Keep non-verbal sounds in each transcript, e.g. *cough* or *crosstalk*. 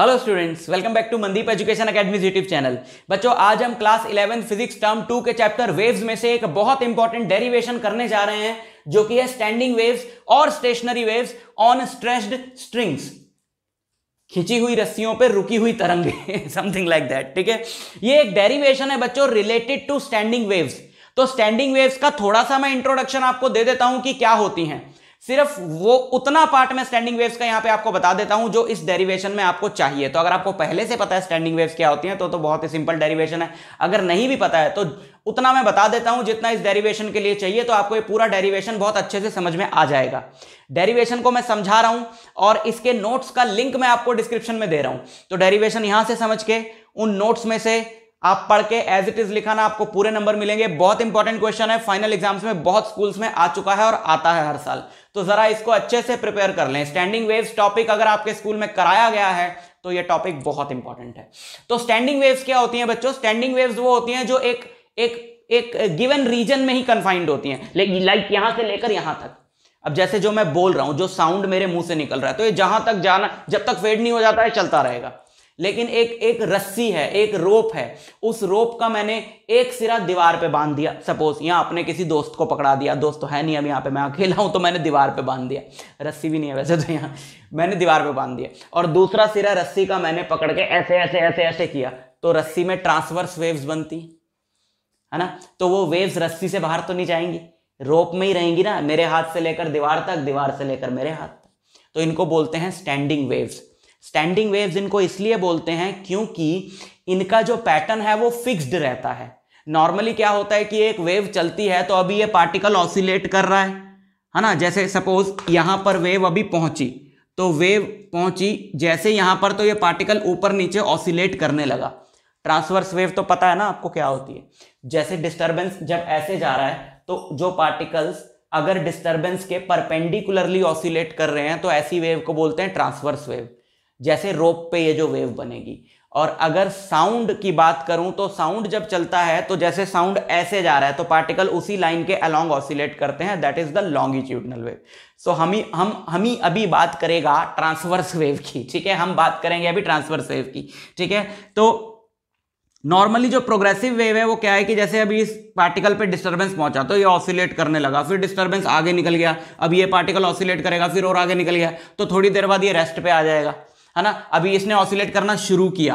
Hello students welcome back to Mandeep education academy YouTube channel बच्चों आज हम क्लास 11 फिजिक्स टर्म टू के chapter waves में से एक बहुत इंपॉर्टेंट डेरिवेशन करने जा रहे हैं जो कि है स्टैंडिंग वेव्स और stationary waves on stressed strings खिंची हुई रस्सियों पर रुकी हुई तरंगे समथिंग लाइक दैट ठीक है ये एक डेरीवेशन है बच्चों रिलेटेड टू स्टैंडिंग वेव्स तो स्टैंडिंग वेव्स का थोड़ा सा मैं इंट्रोडक्शन आपको दे देता हूं कि क्या होती हैं सिर्फ वो उतना पार्ट में स्टैंडिंग वेव्स का यहां पे आपको बता देता हूं जो इस डेरिवेशन में आपको चाहिए तो अगर आपको पहले से पता है स्टैंडिंग वेव्स क्या होती हैं तो तो बहुत ही सिंपल डेरिवेशन है अगर नहीं भी पता है तो उतना मैं बता देता हूं जितना इस डेरिवेशन के लिए चाहिए तो आपको ये पूरा डेरिवेशन बहुत अच्छे से समझ में आ जाएगा डेरिवेशन को मैं समझा रहा हूं और इसके नोट्स का लिंक मैं आपको डिस्क्रिप्शन में दे रहा हूं तो डेरिवेशन यहां से समझ के उन नोट्स में से आप पढ़ के एज इट इज लिखा ना आपको पूरे नंबर मिलेंगे बहुत इंपॉर्टेंट क्वेश्चन है फाइनल एग्जाम्स में बहुत स्कूल्स में आ चुका है और आता है हर साल तो जरा इसको अच्छे से प्रिपेयर कर लें स्टैंडिंग वेव्स टॉपिक अगर आपके स्कूल में कराया गया है तो यह टॉपिक बहुत इंपॉर्टेंट है तो स्टैंडिंग वेव्स क्या होती हैं बच्चों स्टैंडिंग वेव्स वो होती हैं जो एक एक एक गिवन रीजन में ही कन्फाइंड होती हैं लाइक यहां से लेकर यहां तक अब जैसे जो मैं बोल रहा हूं जो साउंड मेरे मुंह से निकल रहा है तो ये जहां तक जाना जब तक फेड नहीं हो जाता है चलता रहेगा लेकिन एक एक रस्सी है एक रोप है उस रोप का मैंने एक सिरा दीवार पे बांध दिया सपोज यहाँ अपने किसी दोस्त को पकड़ा दिया दोस्त तो है नहीं अब यहाँ पे मैं अकेला हूँ तो मैंने दीवार पे बांध दिया रस्सी भी नहीं है वैसे तो यहाँ मैंने दीवार पे बांध दिया और दूसरा सिरा रस्सी का मैंने पकड़ के ऐसे ऐसे ऐसे ऐसे किया तो रस्सी में ट्रांसवर्स वेव्स बनती है ना तो वो वेव्स रस्सी से बाहर तो नहीं जाएंगी रोप में ही रहेंगी ना मेरे हाथ से लेकर दीवार तक दीवार से लेकर मेरे हाथ तक तो इनको बोलते हैं स्टैंडिंग वेव्स स्टैंडिंग वेव्स इनको इसलिए बोलते हैं क्योंकि इनका जो पैटर्न है वो फिक्स्ड रहता है नॉर्मली क्या होता है कि एक वेव चलती है तो अभी ये पार्टिकल ऑसिलेट कर रहा है है ना जैसे सपोज यहाँ पर वेव अभी पहुंची तो वेव पहुंची जैसे यहाँ पर तो ये पार्टिकल ऊपर नीचे ऑसिलेट करने लगा ट्रांसवर्स वेव तो पता है ना आपको क्या होती है जैसे डिस्टर्बेंस जब ऐसे जा रहा है तो जो पार्टिकल्स अगर डिस्टर्बेंस के परपेंडिकुलरली ऑसिलेट कर रहे हैं तो ऐसी वेव को बोलते हैं ट्रांसवर्स वेव जैसे रोप पे ये जो वेव बनेगी और अगर साउंड की बात करूं तो साउंड जब चलता है तो जैसे साउंड ऐसे जा रहा है तो पार्टिकल उसी लाइन के अलोंग ऑसिलेट करते हैं that is the longitudinal wave so हम ही हम हम ही अभी बात करेगा ट्रांसवर्स वेव की ठीक है हम बात करेंगे अभी ट्रांसवर्स वेव की ठीक है तो नॉर्मली जो प्रोग्रेसिव वेव है वो क्या है कि जैसे अभी इस पार्टिकल पे डिस्टरबेंस पहुंचा तो ये ऑसिलेट करने लगा फिर डिस्टरबेंस आगे निकल गया अब ये पार्टिकल ऑसिलेट करेगा फिर और आगे निकल गया तो थोड़ी देर बाद ये रेस्ट पे आ जाएगा है ना अभी इसने ऑसिलेट करना शुरू किया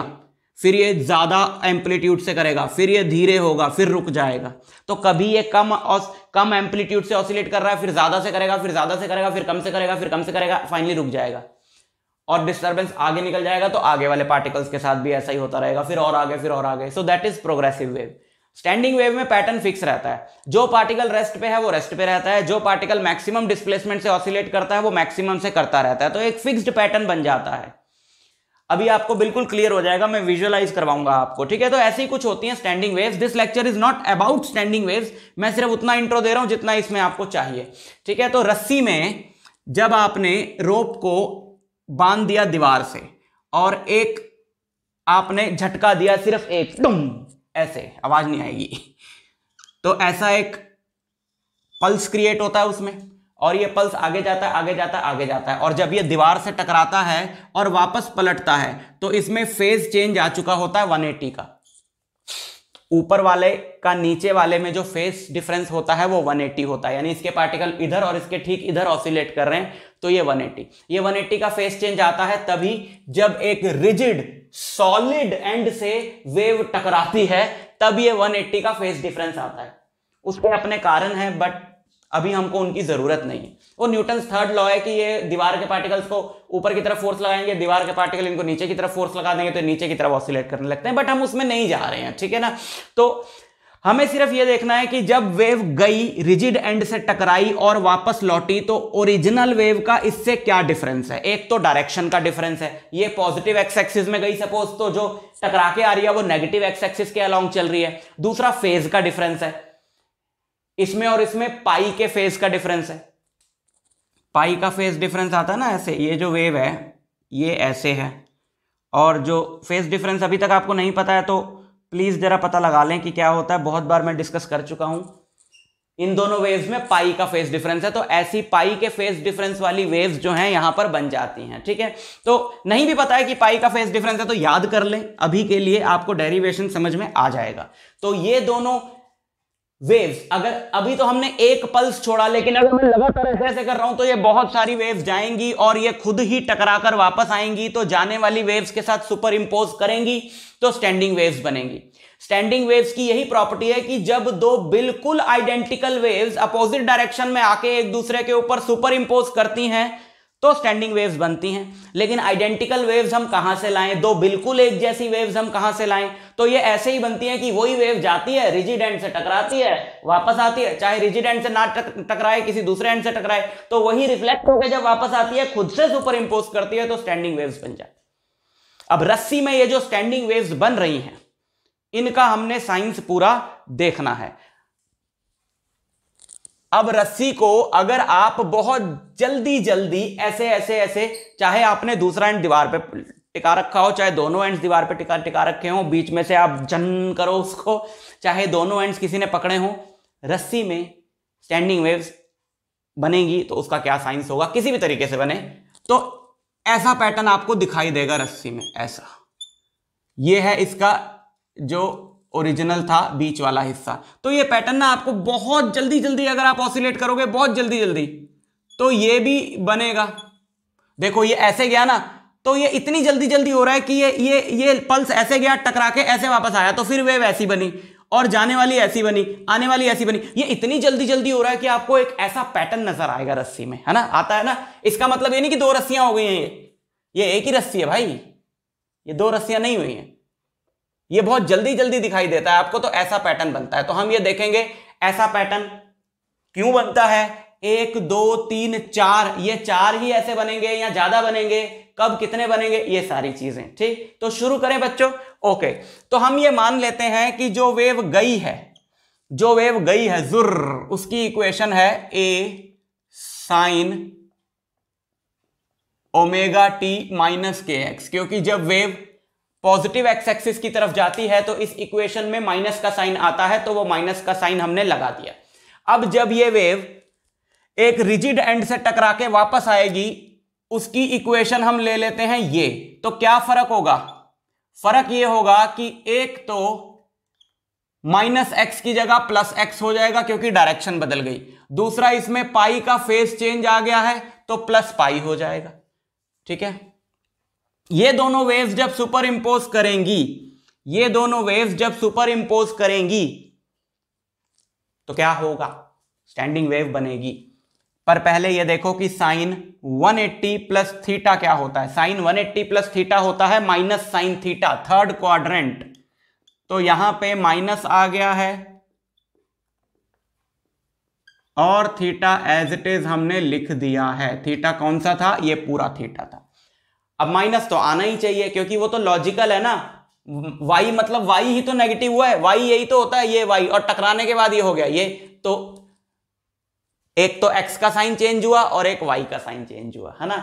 फिर ये ज़्यादा एम्पलीट्यूड से करेगा फिर ये धीरे होगा फिर रुक जाएगा तो कभी ये कम उस, कम एम्पलीट्यूड से ऑसिलेट कर रहा है फिर ज़्यादा से करेगा फिर ज़्यादा से करेगा फिर कम से करेगा फिर कम से करेगा फाइनली रुक जाएगा और डिस्टर्बेंस आगे निकल जाएगा तो आगे वाले पार्टिकल्स के साथ भी ऐसा ही होता रहेगा फिर और आगे फिर और आगे so that is progressive wave standing wave में पैटर्न फिक्स रहता है जो पार्टिकल रेस्ट पे है वो रेस्ट पे रहता है जो पार्टिकल मैक्सिमम डिस्प्लेसमेंट से ऑसिलेट करता है वो मैक्सिमम से करता रहता है तो एक फिक्स्ड पैटर्न बन जाता है अभी आपको बिल्कुल क्लियर हो जाएगा मैं विजुअलाइज करवाऊंगा आपको ठीक है तो ऐसी कुछ होती है standing waves this lecture is not about standing waves मैं सिर्फ उतना इंट्रो दे रहा हूं जितना इसमें आपको चाहिए ठीक है तो रस्सी में जब आपने रोप को बांध दिया दीवार से और एक आपने झटका दिया सिर्फ एक टुम ऐसे आवाज नहीं आएगी तो ऐसा एक पल्स क्रिएट होता है उसमें और ये पल्स आगे जाता है आगे जाता है आगे जाता है और जब ये दीवार से टकराता है और वापस पलटता है तो इसमें फेज चेंज आ चुका होता है 180 का ऊपर वाले का नीचे वाले में जो फेस डिफरेंस होता है वो 180 होता है यानी इसके पार्टिकल इधर और इसके ठीक इधर ऑसिलेट कर रहे हैं तो ये 180 ये 180 का फेस चेंज आता है तभी जब एक रिजिड सॉलिड एंड से वेव टकराती है तब ये 180 का फेस डिफरेंस आता है उसके अपने कारण है बट अभी हमको उनकी ज़रूरत नहीं है और न्यूटन थर्ड लॉ है कि ये दीवार के पार्टिकल्स को ऊपर की तरफ फोर्स लगाएंगे दीवार के पार्टिकल इनको नीचे की तरफ फोर्स लगा देंगे तो नीचे की तरफ ऑसिलेट करने लगते हैं बट हम उसमें नहीं जा रहे हैं ठीक है ना तो हमें सिर्फ ये देखना है कि जब वेव गई रिजिड एंड से टकराई और वापस लौटी तो ओरिजिनल वेव का इससे क्या डिफरेंस है एक तो डायरेक्शन का डिफरेंस है ये पॉजिटिव एक्स एक्सिस में गई सपोज तो जो टकरा के आ रही है वो नेगेटिव एक्स एक्सिस के अलॉन्ग चल रही है दूसरा फेज का डिफरेंस है इसमें और इसमें पाई के फेज का डिफरेंस है पाई का फेज डिफरेंस आता है ना ऐसे ये जो वेव है ये ऐसे है और जो फेज डिफरेंस अभी तक आपको नहीं पता है तो प्लीज़ ज़रा पता लगा लें कि क्या होता है बहुत बार मैं डिस्कस कर चुका हूं इन दोनों वेव्स में पाई का फेस डिफरेंस है तो ऐसी पाई के फेस डिफरेंस वाली वेव्स जो हैं यहां पर बन जाती हैं ठीक है तो नहीं भी पता है कि पाई का फेस डिफरेंस है तो याद कर लें अभी के लिए आपको डेरिवेशन समझ में आ जाएगा तो ये दोनों वेव्स अगर अभी तो हमने एक पल्स छोड़ा लेकिन अगर मैं लगातार ऐसे ऐसे कर रहा हूं तो ये बहुत सारी वेव्स जाएंगी और ये खुद ही टकराकर वापस आएंगी तो जाने वाली वेव्स के साथ सुपर इम्पोज करेंगी तो स्टैंडिंग वेव्स बनेंगी स्टैंडिंग वेव्स की यही प्रॉपर्टी है कि जब दो बिल्कुल आइडेंटिकल वेव्स अपोजिट डायरेक्शन में आके एक दूसरे के ऊपर सुपर इम्पोज करती हैं तो स्टैंडिंग वेव्स बनती हैं लेकिन आइडेंटिकल वेव्स हम कहां से लाएं दो बिल्कुल एक जैसी वेव्स हम कहां से लाएं तो ये ऐसे ही बनती हैं कि वही वेव जाती है रिजिड एंड से टकराती है वापस आती है चाहे रिजिड एंड से ना टकराए किसी दूसरे एंड से टकराए तो वही रिफ्लेक्ट होकर जब वापस आती है खुद से सुपर इंपोज करती है तो स्टैंडिंग वेव्स बन जाती अब रस्सी में ये जो स्टैंडिंग वेव्स बन रही हैं इनका हमने साइंस पूरा देखना है अब रस्सी को अगर आप बहुत जल्दी जल्दी ऐसे ऐसे ऐसे चाहे आपने दूसरा एंड दीवार पे टिका रखा हो चाहे दोनों एंड्स दीवार पे टिका टिका रखे हो बीच में से आप जन करो उसको चाहे दोनों एंड्स किसी ने पकड़े हों रस्सी में स्टैंडिंग वेव्स बनेगी तो उसका क्या साइंस होगा किसी भी तरीके से बने तो ऐसा पैटर्न आपको दिखाई देगा रस्सी में ऐसा ये है इसका जो ओरिजिनल था बीच वाला हिस्सा तो ये पैटर्न ना आपको बहुत जल्दी जल्दी अगर आप ऑसिलेट करोगे बहुत जल्दी जल्दी तो ये भी बनेगा देखो ये ऐसे गया ना तो ये इतनी जल्दी जल्दी हो रहा है कि ये ये ये पल्स ऐसे गया टकरा के ऐसे वापस आया तो फिर वे वैसी बनी और जाने वाली ऐसी बनी आने वाली ऐसी बनी ये इतनी जल्दी जल्दी हो रहा है कि आपको एक ऐसा पैटर्न नजर आएगा रस्सी में है ना आता है ना इसका मतलब ये नहीं कि दो रस्सियां हो गई हैं ये ये एक ही रस्सी है भाई ये दो रस्सियां नहीं हुई हैं ये बहुत जल्दी जल्दी दिखाई देता है आपको तो ऐसा पैटर्न बनता है तो हम ये देखेंगे ऐसा पैटर्न क्यों बनता है एक दो तीन चार ये चार ही ऐसे बनेंगे या ज्यादा बनेंगे कब कितने बनेंगे ये सारी चीजें ठीक तो शुरू करें बच्चों ओके तो हम ये मान लेते हैं कि जो वेव गई है जो वेव गई है जुर्र उसकी इक्वेशन है A sine omega T minus K X क्योंकि जब वेव पॉजिटिव एक्स एक्सिस की तरफ जाती है तो इस इक्वेशन में माइनस का साइन आता है तो वो माइनस का साइन हमने लगा दिया अब जब ये वेव एक रिजिड एंड से टकरा के वापस आएगी उसकी इक्वेशन हम ले लेते हैं ये तो क्या फर्क होगा फर्क ये होगा कि एक तो माइनस एक्स की जगह प्लस एक्स हो जाएगा क्योंकि डायरेक्शन बदल गई दूसरा इसमें पाई का फेस चेंज आ गया है तो प्लस पाई हो जाएगा ठीक है ये दोनों वेव्स जब सुपर इम्पोज करेंगी ये दोनों वेव्स जब सुपर इम्पोज करेंगी तो क्या होगा स्टैंडिंग वेव बनेगी पर पहले ये देखो कि साइन 180 एट्टी प्लस थीटा क्या होता है साइन 180 एट्टी प्लस थीटा होता है minus sine theta third quadrant तो यहां पे माइनस आ गया है और थीटा एज इट इज हमने लिख दिया है थीटा कौन सा था ये पूरा थीटा था अब माइनस तो आना ही चाहिए क्योंकि वो तो लॉजिकल है ना वाई मतलब वाई ही तो नेगेटिव हुआ है वाई यही तो होता है ये वाई और टकराने के बाद ये हो गया ये तो एक तो एक्स का साइन चेंज हुआ और एक वाई का साइन चेंज हुआ है ना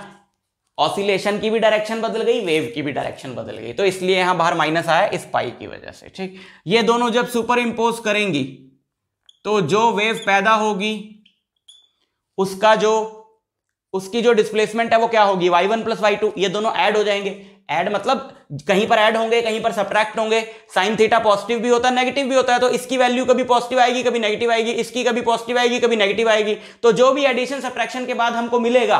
ऑसिलेशन की भी डायरेक्शन बदल गई वेव की भी डायरेक्शन बदल गई तो इसलिए यहां बाहर माइनस आया इस पाई की वजह से ठीक ये दोनों जब सुपर इंपोज करेंगी तो जो वेव पैदा होगी उसका जो उसकी जो डिस्प्लेसमेंट है वो क्या होगी Y one plus Y two ये दोनों ऐड हो जाएंगे ऐड मतलब कहीं पर ऐड होंगे कहीं पर सब्ट्रैक्ट होंगे साइन थीटा पॉजिटिव भी होता है नेगेटिव भी होता है तो इसकी वैल्यू कभी पॉजिटिव आएगी कभी नेगेटिव आएगी इसकी कभी पॉजिटिव आएगी कभी नेगेटिव आएगी तो जो भी एडिशन सब्ट्रैक्शन के बाद हमको मिलेगा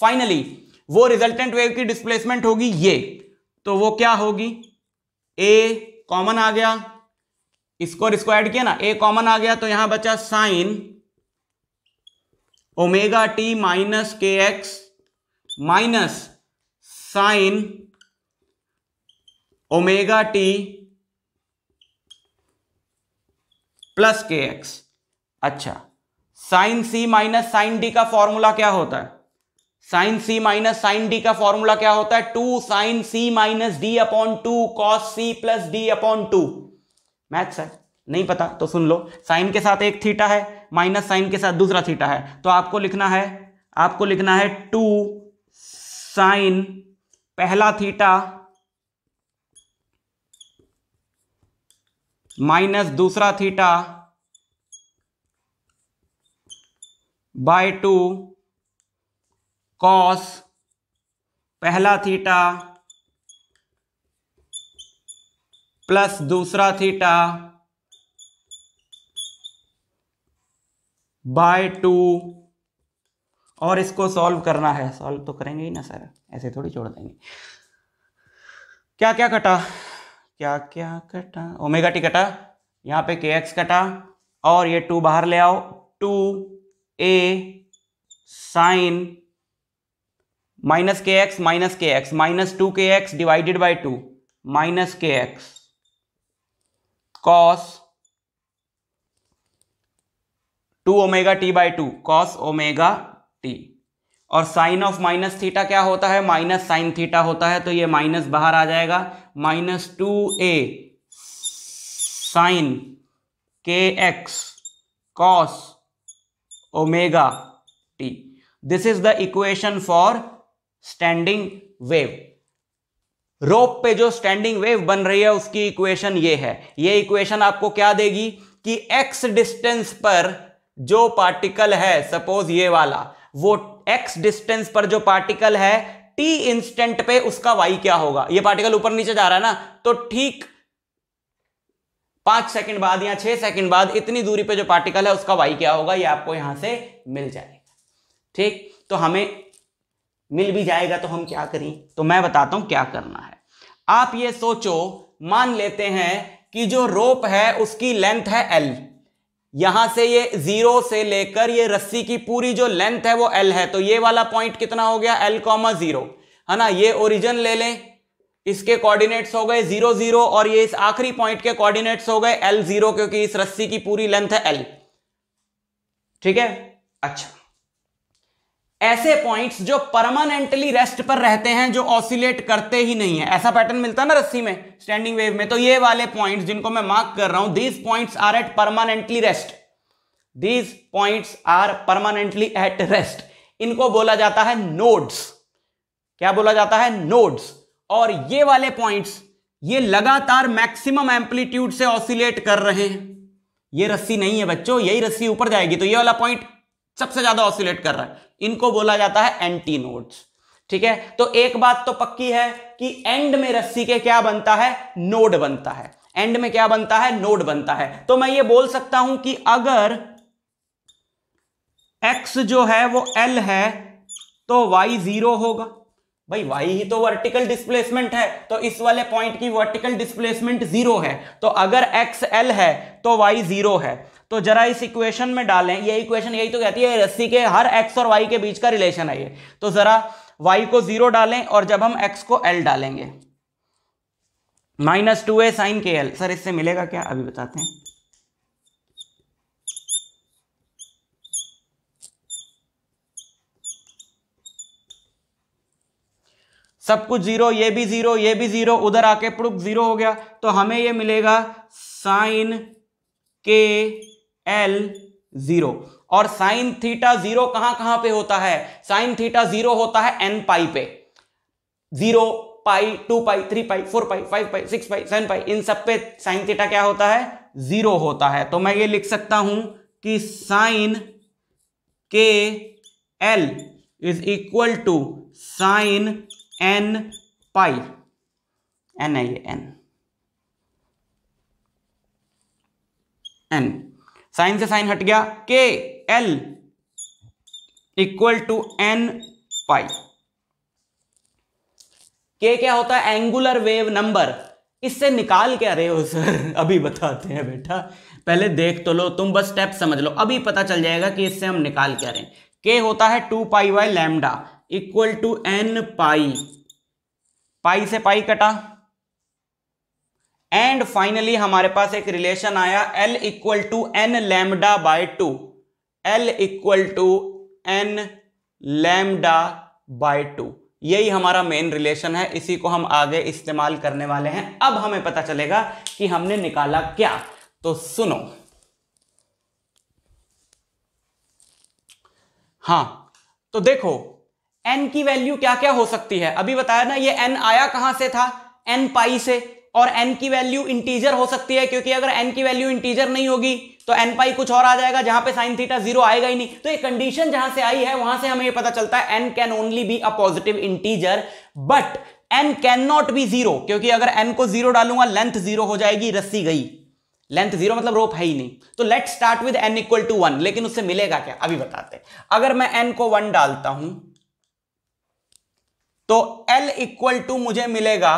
फाइनली वो रिजल्टेंट वेव की डिस्प्लेसमेंट होगी ये तो वो क्या होगी ए कॉमन आ गया इसको और इसको ऐड किया ना ए कॉमन आ गया तो यहां बचा sine omega T minus K X minus sine omega T plus K X अच्छा sine C minus sine D का फॉर्मूला क्या होता है sine C minus sine D का फॉर्मूला क्या होता है two sine C minus D upon two cos C plus D upon two maths है नहीं पता तो सुन लो साइन के साथ एक थीटा है माइनस साइन के साथ दूसरा थीटा है तो आपको लिखना है आपको लिखना है टू साइन पहला थीटा माइनस दूसरा थीटा बाय टू कॉस पहला थीटा प्लस दूसरा थीटा बाय टू और इसको सॉल्व करना है सॉल्व तो करेंगे ही ना सर ऐसे थोड़ी छोड़ देंगे क्या क्या कटा क्या क्या कटा ओमेगा टी कटा यहाँ पे के एक्स कटा और ये टू बाहर ले आओ two A sine minus K X minus K X minus two K X divided by two minus K X cos two omega T by two cos omega T और साइन ऑफ माइनस थीटा क्या होता है minus sine theta होता है तो ये minus बाहर आ जाएगा minus two A sine K X cos omega T this is the equation for standing wave rope पे जो स्टैंडिंग वेव बन रही है उसकी इक्वेशन ये है ये इक्वेशन आपको क्या देगी कि एक्स डिस्टेंस पर जो पार्टिकल है सपोज ये वाला वो एक्स डिस्टेंस पर जो पार्टिकल है टी इंस्टेंट पे उसका वाई क्या होगा ये पार्टिकल ऊपर नीचे जा रहा है ना तो ठीक पांच सेकंड बाद या छह सेकंड बाद इतनी दूरी पे जो पार्टिकल है उसका वाई क्या होगा ये आपको यहां से मिल जाएगा ठीक तो हमें मिल भी जाएगा तो हम क्या करें तो मैं बताता हूं क्या करना है आप ये सोचो मान लेते हैं कि जो रोप है उसकी लेंथ है एल यहां से ये जीरो से लेकर ये रस्सी की पूरी जो लेंथ है वो एल है तो ये वाला पॉइंट कितना हो गया एल कॉमा जीरो है ना ये ओरिजिन ले लें इसके कोऑर्डिनेट्स हो गए जीरो जीरो और ये इस आखिरी पॉइंट के कोऑर्डिनेट्स हो गए एल जीरो क्योंकि इस रस्सी की पूरी लेंथ है एल ठीक है अच्छा ऐसे पॉइंट्स जो परमानेंटली रेस्ट पर रहते हैं जो ऑसिलेट करते ही नहीं है ऐसा पैटर्न मिलता है ना रस्सी में स्टैंडिंग वेव में तो ये वाले पॉइंट्स जिनको मैं मार्क कर रहा हूं these points are at permanently rest these points are permanently at rest इनको बोला जाता है नोड्स क्या बोला जाता है नोड्स और ये वाले पॉइंट्स ये लगातार मैक्सिमम एम्पलीट्यूड से ऑसिलेट कर रहे हैं ये रस्सी नहीं है बच्चों यही रस्सी ऊपर जाएगी तो ये वाला पॉइंट सबसे ज्यादा ऑसिलेट कर रहा है इनको बोला जाता है एंटी नोड्स ठीक है तो एक बात तो पक्की है कि एंड में रस्सी के क्या बनता है नोड बनता है एंड में क्या बनता है नोड बनता है तो मैं ये बोल सकता हूं कि अगर x जो है वो l है तो y जीरो होगा भाई y ही तो वर्टिकल डिस्प्लेसमेंट है तो इस वाले पॉइंट की वर्टिकल डिस्प्लेसमेंट जीरो है तो अगर x l है तो y जीरो है तो जरा इस इक्वेशन में डालें ये इक्वेशन यही तो कहती है रस्सी के हर एक्स और वाई के बीच का रिलेशन है ये तो जरा वाई को जीरो डालें और जब हम एक्स को एल डालेंगे minus two A sine K L sir इससे मिलेगा क्या अभी बताते हैं सब कुछ जीरो ये भी जीरो ये भी जीरो उधर आके प्रूफ जीरो हो गया तो हमें ये मिलेगा साइन के एल जीरो और साइन थीटा जीरो कहां कहां पे होता है साइन थीटा जीरो होता है एन पाई पे zero pi two pi three pi four pi five pi six pi seven pi इन सब पे साइन थीटा क्या होता है जीरो होता है तो मैं ये लिख सकता हूं कि sine K L is equal to sine N pi N I N N sine से साइन हट गया K L equal to N pi K क्या होता है एंगुलर वेव नंबर इससे निकाल क्या रहे हो सर *laughs* अभी बताते हैं बेटा पहले देख तो लो तुम बस स्टेप समझ लो अभी पता चल जाएगा कि इससे हम निकाल क्या रहे हैं के होता है two pi by lambda equal to N pi pi से पाई कटा एंड फाइनली हमारे पास एक रिलेशन आया L equal to N lambda by two L equal to N lambda by two यही हमारा मेन रिलेशन है इसी को हम आगे इस्तेमाल करने वाले हैं अब हमें पता चलेगा कि हमने निकाला क्या तो सुनो हाँ तो देखो एन की वैल्यू क्या क्या हो सकती है अभी बताया ना ये एन आया कहां से था एन पाई से और एन की वैल्यू इंटीजर हो सकती है क्योंकि अगर एन की वैल्यू इंटीजर नहीं होगी तो एन पाई कुछ और आ जाएगा जहां पे साइन थीटा जीरो आएगा ही नहीं तो ये कंडीशन जहां से आई है वहां से हमें ये पता चलता है N can only be a positive integer but N can not be zero क्योंकि अगर एन को जीरो डालूंगा लेंथ जीरो हो जाएगी रस्सी गई लेंथ जीरो मतलब रोप है ही नहीं तो let start with N equal to one लेकिन उससे मिलेगा क्या अभी बताते अगर मैं एन को वन डालता हूं तो एल इक्वल टू मुझे मिलेगा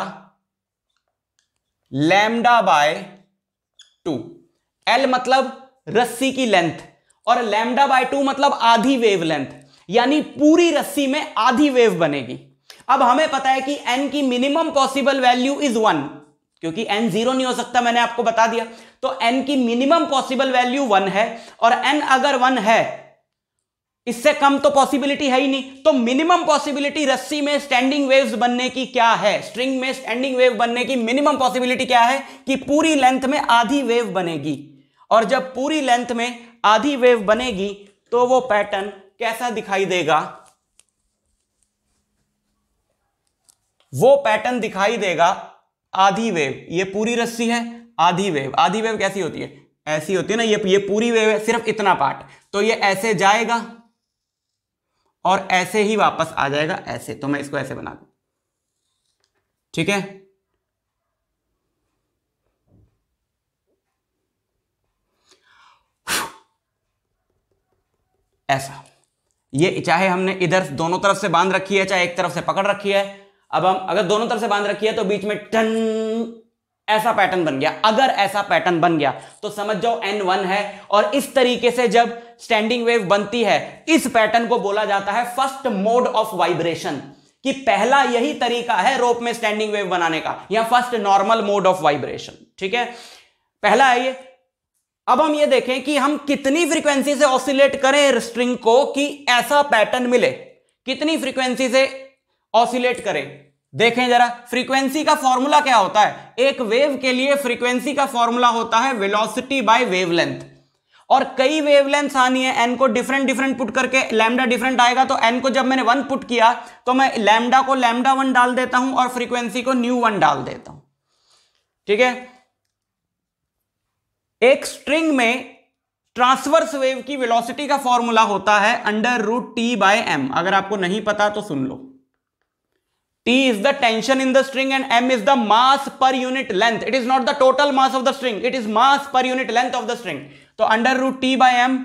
लैमडा बाय टू एल मतलब रस्सी की लेंथ और लैमडा बाय टू मतलब आधी वेव लेंथ यानी पूरी रस्सी में आधी वेव बनेगी अब हमें पता है कि एन की minimum possible value is one क्योंकि एन जीरो नहीं हो सकता मैंने आपको बता दिया तो एन की मिनिमम पॉसिबल वैल्यू वन है और एन अगर वन है इससे कम तो पॉसिबिलिटी है ही नहीं तो मिनिमम पॉसिबिलिटी रस्सी में स्टैंडिंग वेव्स बनने की क्या है स्ट्रिंग में स्टैंडिंग वेव बनने की मिनिमम पॉसिबिलिटी क्या है कि पूरी लेंथ में आधी वेव बनेगी और जब पूरी लेंथ में आधी वेव बनेगी तो वो पैटर्न कैसा दिखाई देगा वो पैटर्न दिखाई देगा आधी वेव ये पूरी रस्सी है आधी वेव आधी वेव कैसी होती है ऐसी होती है ना ये ये पूरी वेव है सिर्फ इतना पार्ट तो ये ऐसे जाएगा और ऐसे ही वापस आ जाएगा ऐसे तो मैं इसको ऐसे बना दू ठीक है ऐसा ये चाहे हमने इधर दोनों तरफ से बांध रखी है चाहे एक तरफ से पकड़ रखी है अब हम अगर दोनों तरफ से बांध रखी है तो बीच में टन ऐसा पैटर्न बन गया अगर ऐसा पैटर्न बन गया तो समझ जाओ एन वन है और इस तरीके से जब स्टैंडिंग वेव बनती है इस पैटर्न को बोला जाता है फर्स्ट मोड ऑफ वाइब्रेशन कि पहला यही तरीका है रोप में स्टैंडिंग वेव बनाने का या first normal mode of vibration ठीक है पहला है ये अब हम ये देखें कि हम कितनी फ्रीक्वेंसी से ऑसिलेट करें स्ट्रिंग को कि ऐसा पैटर्न मिले कितनी फ्रीक्वेंसी से ऑसिलेट करें देखें जरा फ्रीक्वेंसी का फॉर्मूला क्या होता है एक वेव के लिए फ्रीक्वेंसी का फॉर्मूला होता है वेलोसिटी बाय वेवलेंथ और कई वेवलेंथ आनी है एन को डिफरेंट डिफरेंट पुट करके लैमडा डिफरेंट आएगा तो एन को जब मैंने वन पुट किया तो मैं लैमडा को लैमडा वन डाल देता हूं और फ्रीक्वेंसी को न्यू वन डाल देता हूं ठीक है एक स्ट्रिंग में ट्रांसवर्स वेव की वेलोसिटी का फॉर्मूला होता है under root T by M अगर आपको नहीं पता तो सुन लो T is the tension in the string and M is the mass per unit length. It is not the total mass of the string. It is mass per unit length of the string. So under root T by m,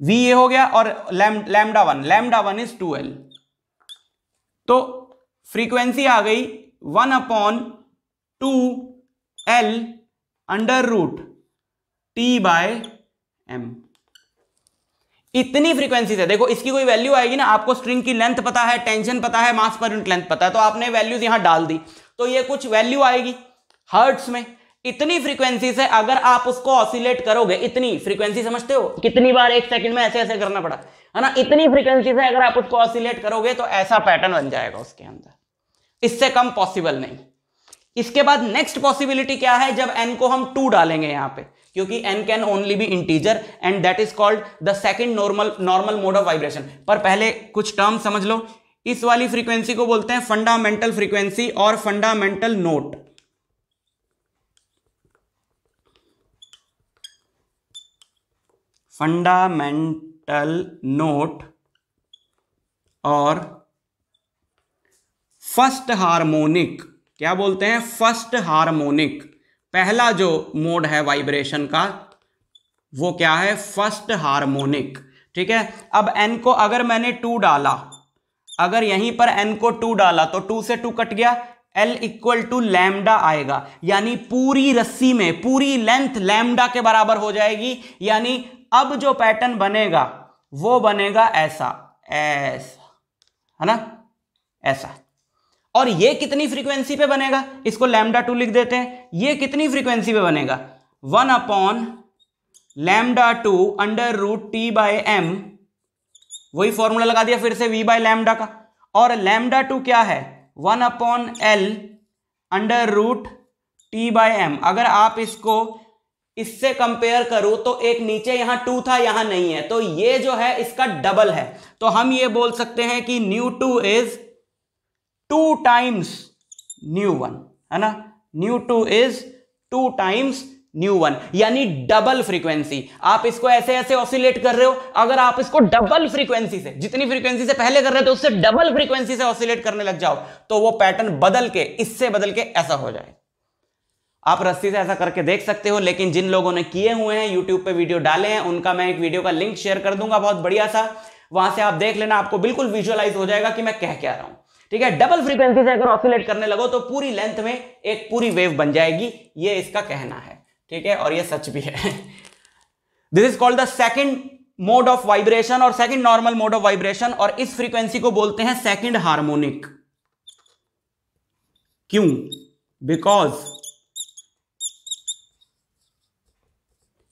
v ये हो गया और lambda one. Lambda one is two L तो frequency आ गई one upon two L under root T by M इतनी frequency है देखो इसकी कोई वैल्यू आएगी ना आपको स्ट्रिंग की लेंथ पता है टेंशन पता है मास पर यूनिट लेंथ पता है तो आपने वैल्यूज यहां डाल दी तो ये कुछ वैल्यू आएगी हर्ट्स में इतनी फ्रीक्वेंसी से अगर आप उसको ऑसिलेट करोगे इतनी फ्रीक्वेंसी समझते हो कितनी बार एक सेकंड में ऐसे ऐसे करना पड़ा है ना इतनी फ्रीक्वेंसी से अगर आप उसको ऑसिलेट करोगे तो ऐसा पैटर्न बन जाएगा उसके अंदर इससे कम पॉसिबल नहीं इसके बाद नेक्स्ट पॉसिबिलिटी क्या है जब एन को हम टू डालेंगे यहां पर क्योंकि N can only be integer and that is called the second normal normal mode of vibration पर पहले कुछ टर्म समझ लो इस वाली फ्रीक्वेंसी को बोलते हैं फंडामेंटल फ्रीक्वेंसी और फंडामेंटल नोट फंडामेंटल नोट और फर्स्ट हार्मोनिक क्या बोलते हैं फर्स्ट हार्मोनिक पहला जो मोड है वाइब्रेशन का वो क्या है फर्स्ट हार्मोनिक ठीक है अब एन को अगर मैंने टू डाला अगर यहीं पर एन को टू डाला तो टू से टू कट गया एल इक्वल टू लैमडा आएगा यानी पूरी रस्सी में पूरी लेंथ लैमडा के बराबर हो जाएगी यानी अब जो पैटर्न बनेगा वो बनेगा ऐसा ऐसा है ना ऐसा और ये कितनी फ्रीक्वेंसी पे बनेगा इसको लैमडा टू लिख देते हैं ये कितनी फ्रीक्वेंसी पे बनेगा one upon lambda two under root T by M वही फॉर्मूला लगा दिया फिर से वी बाय लैमडा का और लैमडा टू क्या है one upon L under root T by M अगर आप इसको इससे कंपेयर करो तो एक नीचे यहां टू था यहां नहीं है तो ये जो है इसका डबल है तो हम ये बोल सकते हैं कि nu two is two times nu one है ना nu two is two times nu one यानी डबल फ्रीक्वेंसी आप इसको ऐसे ऐसे ऑसिलेट कर रहे हो अगर आप इसको डबल फ्रीक्वेंसी से जितनी फ्रीक्वेंसी से पहले कर रहे थे उससे डबल फ्रीक्वेंसी से ऑसिलेट करने लग जाओ तो वो पैटर्न बदल के इससे बदल के ऐसा हो जाए आप रस्सी से ऐसा करके देख सकते हो लेकिन जिन लोगों ने किए हुए हैं यूट्यूब पे वीडियो डाले हैं उनका मैं एक वीडियो का लिंक शेयर कर दूंगा बहुत बढ़िया सा वहां से आप देख लेना आपको बिल्कुल विजुअलाइज हो जाएगा कि मैं कह क्या रहा हूं ठीक है डबल फ्रीक्वेंसी से अगर ऑसिलेट करने लगो तो पूरी लेंथ में एक पूरी वेव बन जाएगी ये इसका कहना है ठीक है और ये सच भी है this is called the second mode of vibration और second normal mode of vibration और इस फ्रीक्वेंसी को बोलते हैं सेकेंड हार्मोनिक क्यों बिकॉज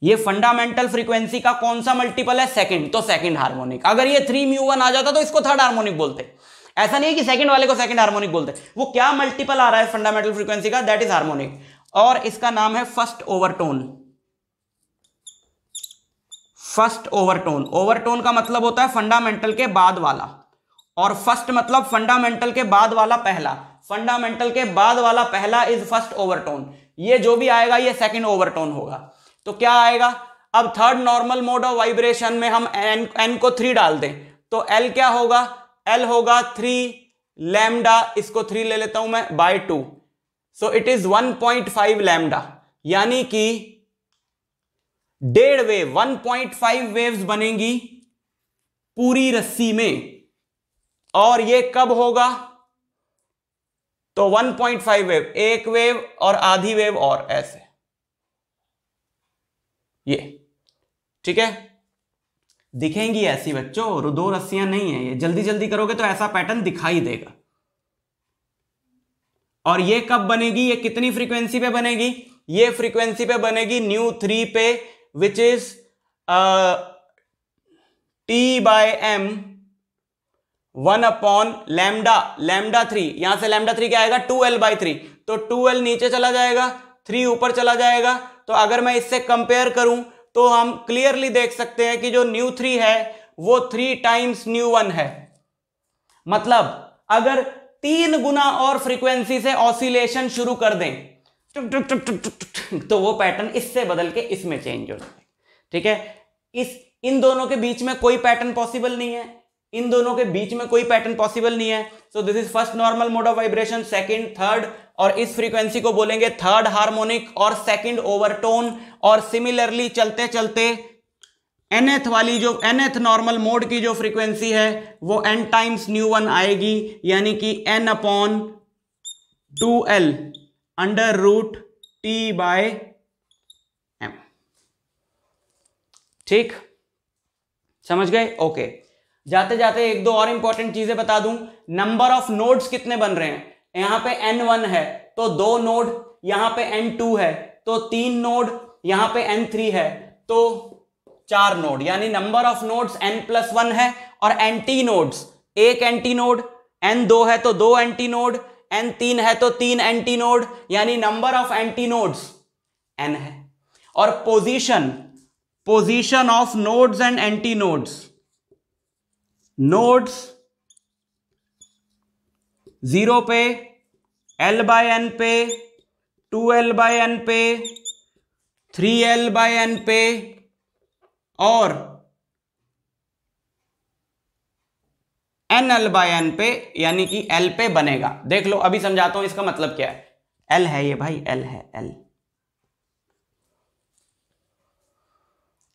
ये फंडामेंटल फ्रीक्वेंसी का कौन सा मल्टीपल है सेकंड तो सेकंड हार्मोनिक अगर ये थ्री म्यू वन आ जाता तो इसको थर्ड हार्मोनिक बोलते ऐसा नहीं है कि सेकंड वाले को सेकंड हार्मोनिक बोलते हैं वो क्या मल्टीपल आ रहा है फंडामेंटल फ्रीक्वेंसी का दैट इज हार्मोनिक और इसका नाम है first overtone first overtone overtone का मतलब होता है फंडामेंटल के बाद वाला और फर्स्ट मतलब फंडामेंटल के बाद वाला पहला फंडामेंटल के बाद वाला पहला इज फर्स्ट ओवरटोन ये जो भी आएगा ये सेकंड ओवरटोन होगा तो क्या आएगा अब third normal mode of vibration में हम एन एन को थ्री डाल दें तो एल क्या होगा एल होगा थ्री लैमडा इसको थ्री ले लेता हूं मैं by two so it is one point five lambda यानी कि डेढ़ wave one point five waves बनेंगी पूरी रस्सी में और ये कब होगा तो 1.5 वेव एक वेव और आधी वेव और ऐसे ये ठीक है दिखेंगी ऐसी बच्चों दो रस्सियां नहीं है ये जल्दी जल्दी करोगे तो ऐसा पैटर्न दिखाई देगा और ये कब बनेगी ये कितनी फ्रीक्वेंसी पे बनेगी ये फ्रीक्वेंसी पे बनेगी न्यू थ्री पे which is T by M one upon lambda lambda three यहां से लैमडा थ्री क्या आएगा टू एल बाई थ्री तो टू एल नीचे चला जाएगा थ्री ऊपर चला जाएगा तो अगर मैं इससे कंपेयर करूं तो हम क्लियरली देख सकते हैं कि जो न्यू थ्री है वो थ्री टाइम्स न्यू वन है मतलब अगर तीन गुना और फ्रीक्वेंसी से ऑसिलेशन शुरू कर दें टुक टुक टुक टुक टुक टुक तो वो पैटर्न इससे बदल के इसमें चेंज हो जाए ठीक है इस इन दोनों के बीच में कोई पैटर्न पॉसिबल नहीं है इन दोनों के बीच में कोई पैटर्न पॉसिबल नहीं है so this is first normal mode of vibration second third और इस फ्रीक्वेंसी को बोलेंगे थर्ड हार्मोनिक और सेकंड ओवरटोन और सिमिलरली चलते चलते एनएथ वाली जो एनएथ नॉर्मल मोड की जो फ्रीक्वेंसी है वो एन टाइम्स न्यू वन आएगी यानी कि N upon two L under root T by M ठीक समझ गए ओके जाते जाते एक दो और इंपॉर्टेंट चीजें बता दूं नंबर ऑफ नोड्स कितने बन रहे हैं यहां पे एन वन है तो दो नोड यहां पे एन टू है तो तीन नोड यहां पे एन थ्री है तो चार नोड यानी number of nodes N plus one है और एंटी नोड्स एक एंटी नोड एन दो है तो दो एंटी नोड एन तीन है तो तीन एंटी नोड यानी number of anti nodes N है और position position of nodes and anti nodes nodes zero पे एल बाय एन पे टू एल बाय एन पे थ्री एल बाय एन पे और एन एल बाय एन पे यानी कि एल पे बनेगा देख लो अभी समझाता हूं इसका मतलब क्या है एल है ये भाई एल है एल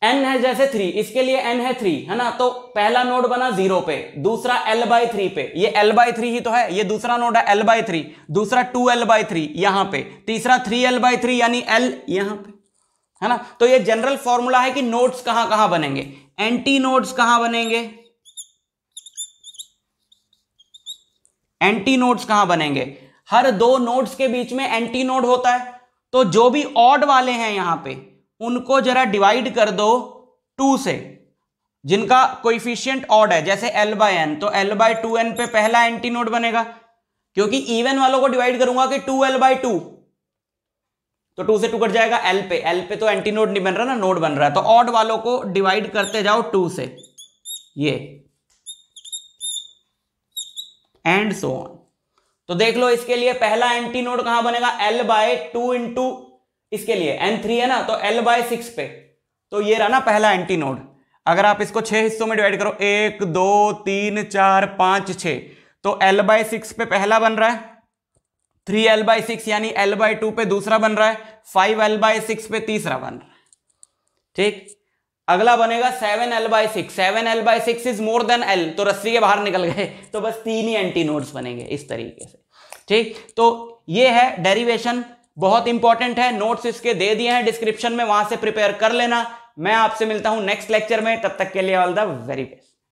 एन है जैसे थ्री इसके लिए एन है थ्री है ना तो पहला नोड बना जीरो पे दूसरा एल बाय थ्री पे ये एल बाय थ्री ही तो है ये दूसरा नोड है एल बाय थ्री दूसरा टू एल बाय थ्री यहां पे तीसरा थ्री एल बाय थ्री यानी एल यहां पे है ना तो ये जनरल फॉर्मूला है कि नोड्स कहां कहां बनेंगे एंटी नोड्स कहां बनेंगे एंटी नोड्स कहां बनेंगे हर दो नोड्स के बीच में एंटी नोड होता है तो जो भी ऑड वाले हैं यहां पर उनको जरा डिवाइड कर दो टू से जिनका कोइफिशियंट ऑड है जैसे एल बाय एन तो एल बाय टू एन पे पहला एंटी नोड बनेगा क्योंकि इवन वालों को डिवाइड करूंगा कि टू एल बाय टू तो टू से टू कट जाएगा एल पे एल पे तो एंटी नोड नहीं बन रहा ना नोड बन रहा है तो ऑड वालों को डिवाइड करते जाओ टू से ये एंड सो ऑन तो देख लो इसके लिए पहला एंटी नोड कहां बनेगा एल बाय टू इंटू इसके लिए एन थ्री है ना तो एल बाय सिक्स पे तो ये रहा ना पहला एंटी नोड अगर आप इसको छह हिस्सों में डिवाइड करो एक दो तीन चार पांच छ तो एल बाय सिक्स पे पहला बन रहा है थ्री एल बाय सिक्स यानी एल बाय टू पे दूसरा बन रहा है फाइव एल बाय सिक्स पे तीसरा बन रहा है ठीक अगला बनेगा seven L by six seven L by six is more than L तो रस्सी के बाहर निकल गए तो बस तीन ही एंटी नोड्स बनेंगे इस तरीके से ठीक तो ये है डेरिवेशन बहुत इंपॉर्टेंट है नोट्स इसके दे दिए हैं डिस्क्रिप्शन में वहां से प्रिपेयर कर लेना मैं आपसे मिलता हूं नेक्स्ट लेक्चर में तब तक के लिए ऑल द वेरी बेस्ट